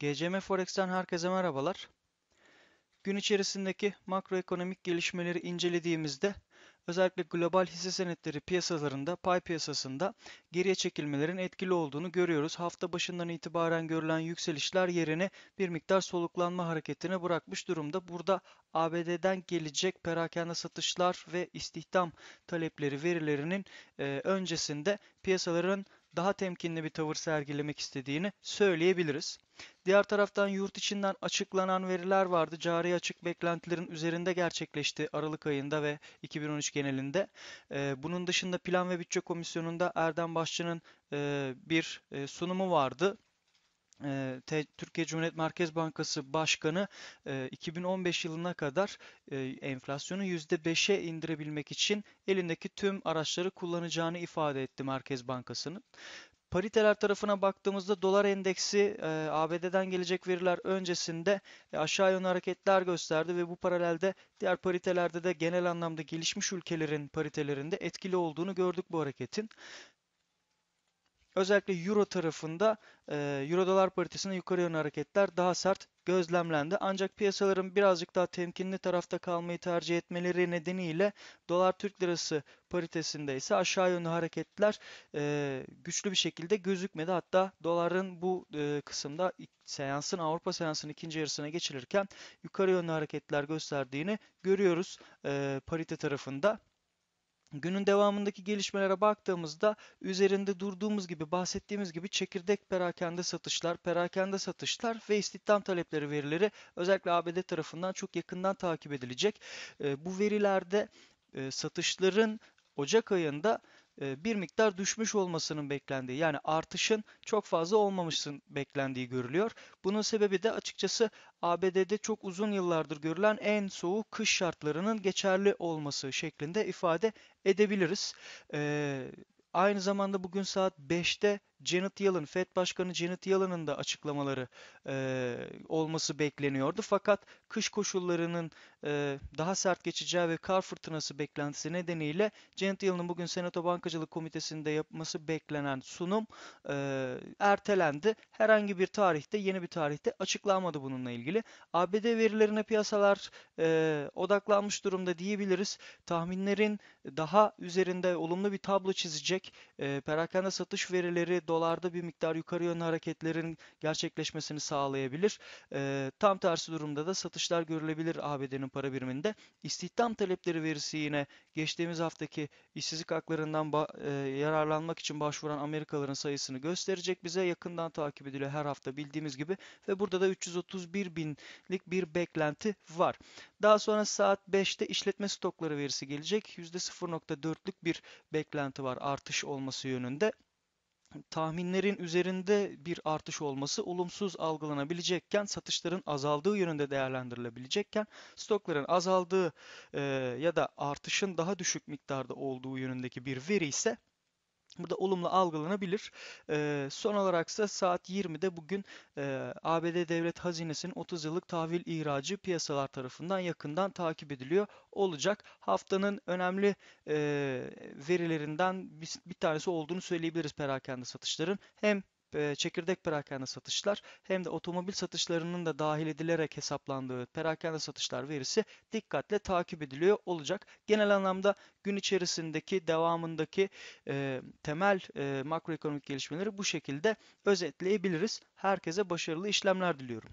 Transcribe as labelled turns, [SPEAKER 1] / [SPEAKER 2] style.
[SPEAKER 1] GCM Forex'ten herkese merhabalar. Gün içerisindeki makroekonomik gelişmeleri incelediğimizde özellikle global hisse senetleri piyasalarında, pay piyasasında geriye çekilmelerin etkili olduğunu görüyoruz. Hafta başından itibaren görülen yükselişler yerine bir miktar soluklanma hareketine bırakmış durumda. Burada ABD'den gelecek perakende satışlar ve istihdam talepleri verilerinin e, öncesinde piyasaların daha temkinli bir tavır sergilemek istediğini söyleyebiliriz. Diğer taraftan yurt içinden açıklanan veriler vardı. Cari açık beklentilerin üzerinde gerçekleşti Aralık ayında ve 2013 genelinde. Ee, bunun dışında Plan ve Bütçe Komisyonu'nda Erdem Başçı'nın e, bir e, sunumu vardı. Ee, Türkiye Cumhuriyet Merkez Bankası Başkanı 2015 e, yılına kadar e, enflasyonu %5'e indirebilmek için elindeki tüm araçları kullanacağını ifade etti Merkez Bankası'nın. Pariteler tarafına baktığımızda dolar endeksi e, ABD'den gelecek veriler öncesinde e, aşağı yönlü hareketler gösterdi ve bu paralelde diğer paritelerde de genel anlamda gelişmiş ülkelerin paritelerinde etkili olduğunu gördük bu hareketin. Özellikle Euro tarafında e, Euro dolar paritesine yukarı yönlü hareketler daha sert gözlemlendi. Ancak piyasaların birazcık daha temkinli tarafta kalmayı tercih etmeleri nedeniyle dolar Türk lirası paritesinde ise aşağı yönlü hareketler e, güçlü bir şekilde gözükmedi. Hatta doların bu e, kısımda seansın Avrupa seansının ikinci yarısına geçilirken yukarı yönlü hareketler gösterdiğini görüyoruz e, parite tarafında. Günün devamındaki gelişmelere baktığımızda üzerinde durduğumuz gibi bahsettiğimiz gibi çekirdek perakende satışlar, perakende satışlar ve istihdam talepleri verileri özellikle ABD tarafından çok yakından takip edilecek. Bu verilerde satışların Ocak ayında bir miktar düşmüş olmasının beklendiği yani artışın çok fazla olmamışsın beklendiği görülüyor. Bunun sebebi de açıkçası ABD'de çok uzun yıllardır görülen en soğuk kış şartlarının geçerli olması şeklinde ifade edebiliriz. Aynı zamanda bugün saat 5'te Janet Yellen, Fed Başkanı Janet Yellen'ın da açıklamaları e, olması bekleniyordu. Fakat kış koşullarının e, daha sert geçeceği ve kar fırtınası beklentisi nedeniyle Janet Yellen'ın bugün Senato Bankacılık Komitesi'nde yapması beklenen sunum e, ertelendi. Herhangi bir tarihte, yeni bir tarihte açıklanmadı bununla ilgili. ABD verilerine piyasalar e, odaklanmış durumda diyebiliriz. Tahminlerin daha üzerinde olumlu bir tablo çizecek. E, perakende satış verileri dolarda bir miktar yukarı yönlü hareketlerin gerçekleşmesini sağlayabilir. E, tam tersi durumda da satışlar görülebilir ABD'nin para biriminde. İstihdam talepleri verisi yine geçtiğimiz haftaki işsizlik haklarından e, yararlanmak için başvuran Amerikalıların sayısını gösterecek. Bize yakından takip ediliyor her hafta bildiğimiz gibi ve burada da 331 binlik bir beklenti var. Daha sonra saat 5'te işletme stokları verisi gelecek. %0.4'lük bir beklenti var artış olması yönünde tahminlerin üzerinde bir artış olması olumsuz algılanabilecekken satışların azaldığı yönünde değerlendirilebilecekken stokların azaldığı e, ya da artışın daha düşük miktarda olduğu yönündeki bir veri ise Burada olumlu algılanabilir. E, son olarak ise saat 20'de bugün e, ABD Devlet Hazinesi'nin 30 yıllık tahvil ihracı piyasalar tarafından yakından takip ediliyor olacak. Haftanın önemli e, verilerinden bir, bir tanesi olduğunu söyleyebiliriz perakende satışların. Hem e, çekirdek perakende satışlar hem de otomobil satışlarının da dahil edilerek hesaplandığı perakende satışlar verisi dikkatle takip ediliyor olacak. Genel anlamda gün içerisindeki devamındaki e, temel e, makroekonomik gelişmeleri bu şekilde özetleyebiliriz. Herkese başarılı işlemler diliyorum.